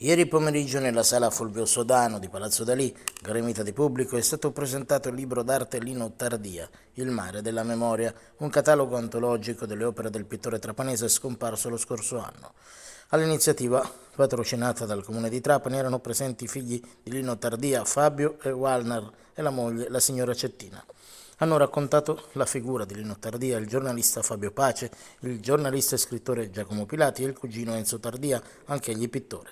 Ieri pomeriggio nella sala Fulvio Sodano di Palazzo Dalì, gremita di pubblico, è stato presentato il libro d'arte Lino Tardia, Il mare della memoria, un catalogo antologico delle opere del pittore trapanese scomparso lo scorso anno. All'iniziativa, patrocinata dal comune di Trapani, erano presenti i figli di Lino Tardia, Fabio e Walner e la moglie, la signora Cettina hanno raccontato la figura di Lino Tardia, il giornalista Fabio Pace, il giornalista e scrittore Giacomo Pilati e il cugino Enzo Tardia, anche egli pittore.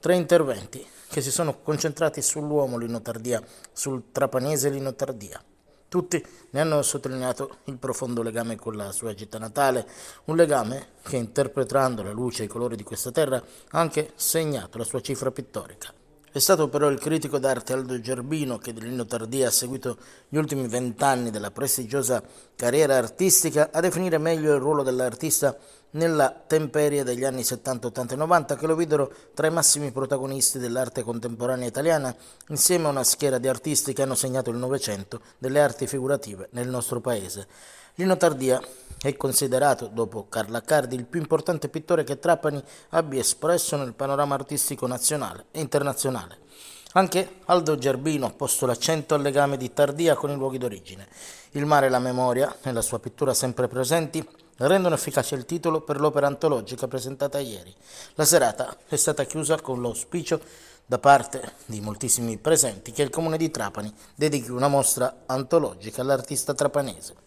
Tre interventi che si sono concentrati sull'uomo Lino Tardia, sul trapanese Lino Tardia. Tutti ne hanno sottolineato il profondo legame con la sua città natale, un legame che interpretando la luce e i colori di questa terra ha anche segnato la sua cifra pittorica. È stato però il critico d'arte Aldo Gerbino che di Lino Tardia ha seguito gli ultimi vent'anni della prestigiosa carriera artistica a definire meglio il ruolo dell'artista nella temperia degli anni 70, 80 e 90 che lo videro tra i massimi protagonisti dell'arte contemporanea italiana insieme a una schiera di artisti che hanno segnato il Novecento delle arti figurative nel nostro paese. Lino Tardia è considerato, dopo Carla Cardi, il più importante pittore che Trapani abbia espresso nel panorama artistico nazionale e internazionale. Anche Aldo Gerbino ha posto l'accento al legame di Tardia con i luoghi d'origine. Il mare e la memoria, nella sua pittura sempre presenti, rendono efficace il titolo per l'opera antologica presentata ieri. La serata è stata chiusa con l'auspicio da parte di moltissimi presenti che il comune di Trapani dedichi una mostra antologica all'artista trapanese.